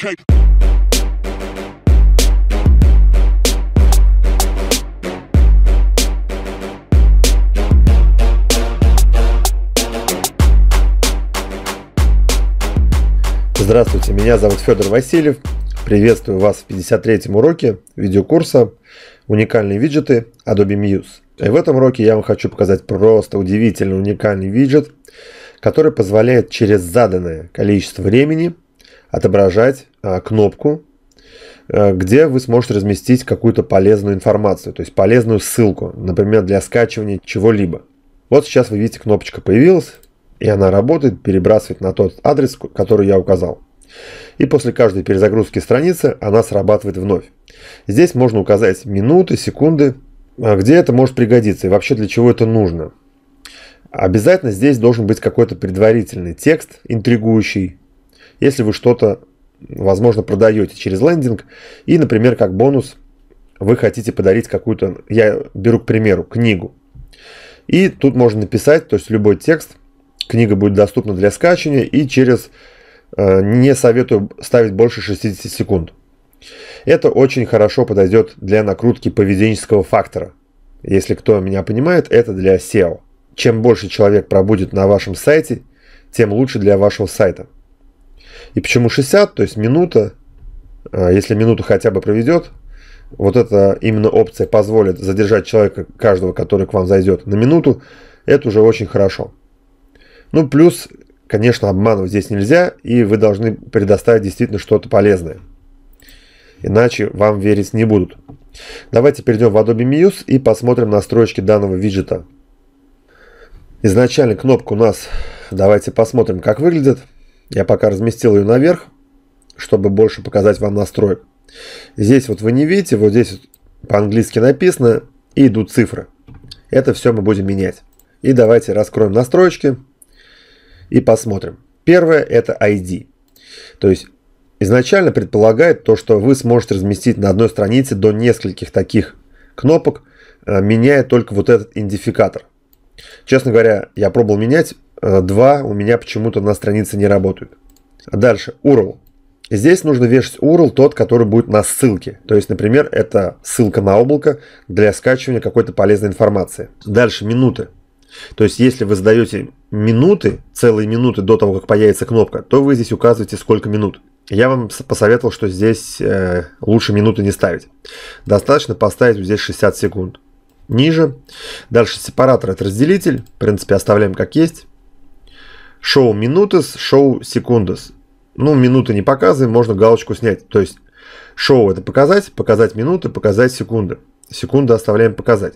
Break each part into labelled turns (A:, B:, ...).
A: cake. Здравствуйте, меня зовут Федор Васильев. Приветствую вас в 53-м уроке видеокурса «Уникальные виджеты Adobe Muse». И в этом уроке я вам хочу показать просто удивительный уникальный виджет, который позволяет через заданное количество времени – отображать э, кнопку, э, где вы сможете разместить какую-то полезную информацию, то есть полезную ссылку, например, для скачивания чего-либо. Вот сейчас вы видите, кнопочка появилась, и она работает, перебрасывает на тот адрес, который я указал. И после каждой перезагрузки страницы она срабатывает вновь. Здесь можно указать минуты, секунды, э, где это может пригодиться и вообще для чего это нужно. Обязательно здесь должен быть какой-то предварительный текст, интригующий, если вы что-то, возможно, продаете через лендинг, и, например, как бонус вы хотите подарить какую-то, я беру, к примеру, книгу. И тут можно написать, то есть любой текст, книга будет доступна для скачивания, и через э, не советую ставить больше 60 секунд. Это очень хорошо подойдет для накрутки поведенческого фактора. Если кто меня понимает, это для SEO. Чем больше человек пробудет на вашем сайте, тем лучше для вашего сайта. И почему 60, то есть минута, а, если минуту хотя бы проведет, вот эта именно опция позволит задержать человека, каждого, который к вам зайдет на минуту, это уже очень хорошо. Ну, плюс, конечно, обманывать здесь нельзя, и вы должны предоставить действительно что-то полезное. Иначе вам верить не будут. Давайте перейдем в Adobe Muse и посмотрим настройки данного виджета. Изначально кнопка у нас, давайте посмотрим, как выглядит. Я пока разместил ее наверх, чтобы больше показать вам настройку. Здесь вот вы не видите, вот здесь вот по-английски написано и идут цифры. Это все мы будем менять. И давайте раскроем настройки и посмотрим. Первое это ID. То есть изначально предполагает то, что вы сможете разместить на одной странице до нескольких таких кнопок, э, меняя только вот этот идентификатор. Честно говоря, я пробовал менять, 2 э, у меня почему-то на странице не работают. Дальше, URL. Здесь нужно вешать URL, тот, который будет на ссылке. То есть, например, это ссылка на облако для скачивания какой-то полезной информации. Дальше, минуты. То есть, если вы задаете минуты, целые минуты до того, как появится кнопка, то вы здесь указываете, сколько минут. Я вам посоветовал, что здесь э, лучше минуты не ставить. Достаточно поставить здесь 60 секунд. Ниже. Дальше сепаратор – это разделитель. В принципе, оставляем как есть шоу минутес, шоу секундес. Ну, минуты не показываем, можно галочку снять. То есть шоу это показать, показать минуты, показать секунды. Секунды оставляем показать.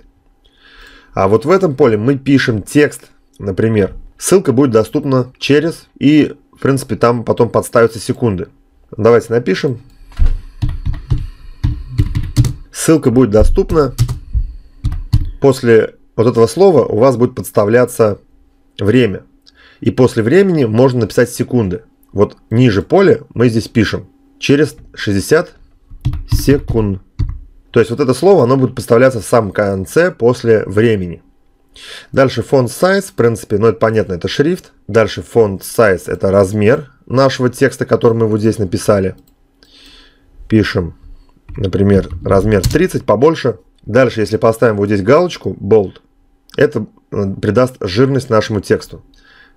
A: А вот в этом поле мы пишем текст, например. Ссылка будет доступна через, и, в принципе, там потом подставятся секунды. Давайте напишем. Ссылка будет доступна. После вот этого слова у вас будет подставляться время. И после времени можно написать секунды. Вот ниже поле мы здесь пишем через 60 секунд. То есть вот это слово, оно будет поставляться в самом конце после времени. Дальше font size, в принципе, ну это понятно, это шрифт. Дальше font size это размер нашего текста, который мы вот здесь написали. Пишем, например, размер 30, побольше. Дальше, если поставим вот здесь галочку bold, это э, придаст жирность нашему тексту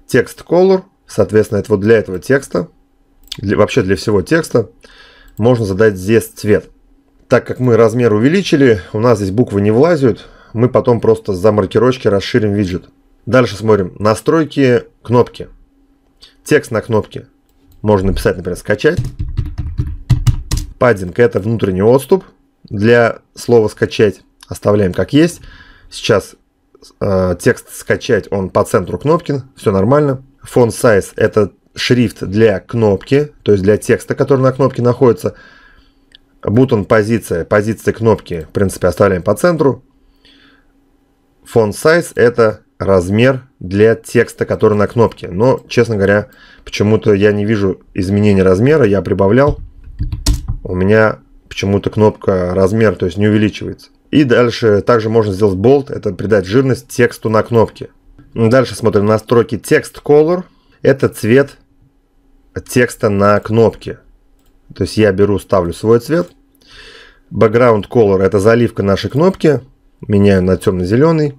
A: текст color, соответственно, это вот для этого текста, для, вообще для всего текста, можно задать здесь цвет. Так как мы размер увеличили, у нас здесь буквы не влазят, мы потом просто за маркировочки расширим виджет. Дальше смотрим. Настройки кнопки. Текст на кнопке. Можно написать, например, скачать. Паддинг – это внутренний отступ. Для слова «скачать» оставляем как есть. Сейчас э, текст скачать, он по центру кнопки, все нормально. Font size это шрифт для кнопки, то есть для текста, который на кнопке находится. Button позиция, позиция кнопки, в принципе, оставляем по центру. Font size это размер для текста, который на кнопке. Но, честно говоря, почему-то я не вижу изменения размера, я прибавлял. У меня почему-то кнопка размер, то есть не увеличивается. И дальше также можно сделать болт, это придать жирность тексту на кнопке. Ну, дальше смотрим настройки текст Color. Это цвет текста на кнопке. То есть я беру, ставлю свой цвет. Background Color это заливка нашей кнопки. Меняю на темно-зеленый.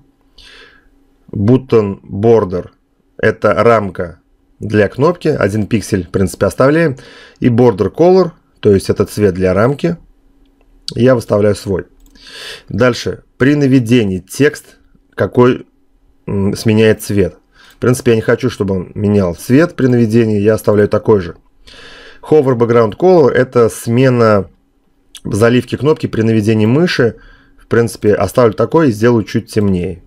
A: Button Border это рамка для кнопки. Один пиксель, в принципе, оставляем. И Border Color, то есть это цвет для рамки. Я выставляю свой. Дальше. При наведении текст, какой сменяет цвет. В принципе, я не хочу, чтобы он менял цвет при наведении, я оставляю такой же. Hover Background Color – это смена заливки кнопки при наведении мыши. В принципе, оставлю такой и сделаю чуть темнее.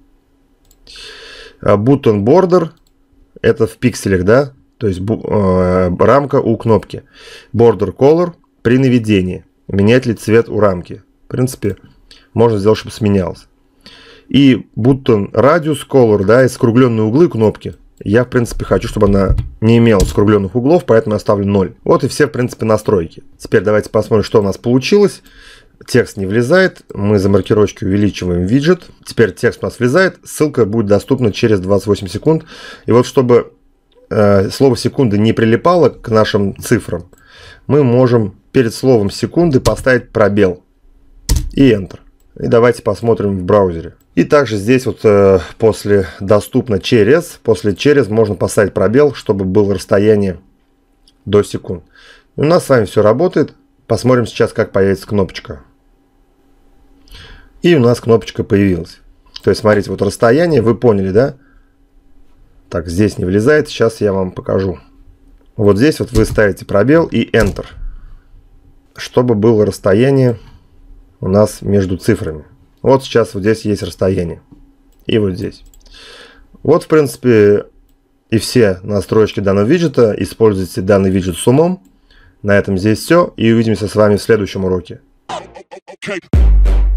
A: А, Button Border – это в пикселях, да? То есть э, рамка у кнопки. Border Color – при наведении. Менять ли цвет у рамки? В принципе, можно сделать, чтобы сменялось. И Button Radius Color, да, и скругленные углы кнопки. Я, в принципе, хочу, чтобы она не имела скругленных углов, поэтому я оставлю 0. Вот и все, в принципе, настройки. Теперь давайте посмотрим, что у нас получилось. Текст не влезает, мы за маркировочки увеличиваем виджет. Теперь текст у нас влезает, ссылка будет доступна через 28 секунд. И вот чтобы э, слово секунды не прилипало к нашим цифрам, мы можем перед словом секунды поставить пробел и Enter. И давайте посмотрим в браузере. И также здесь вот э, после доступно через, после через можно поставить пробел, чтобы было расстояние до секунд. у нас с вами все работает. Посмотрим сейчас, как появится кнопочка. И у нас кнопочка появилась. То есть, смотрите, вот расстояние, вы поняли, да? Так, здесь не влезает, сейчас я вам покажу. Вот здесь вот вы ставите пробел и Enter, чтобы было расстояние у нас между цифрами. Вот сейчас вот здесь есть расстояние. И вот здесь. Вот, в принципе, и все настройки данного виджета. Используйте данный виджет с умом. На этом здесь все. И увидимся с вами в следующем уроке. Okay.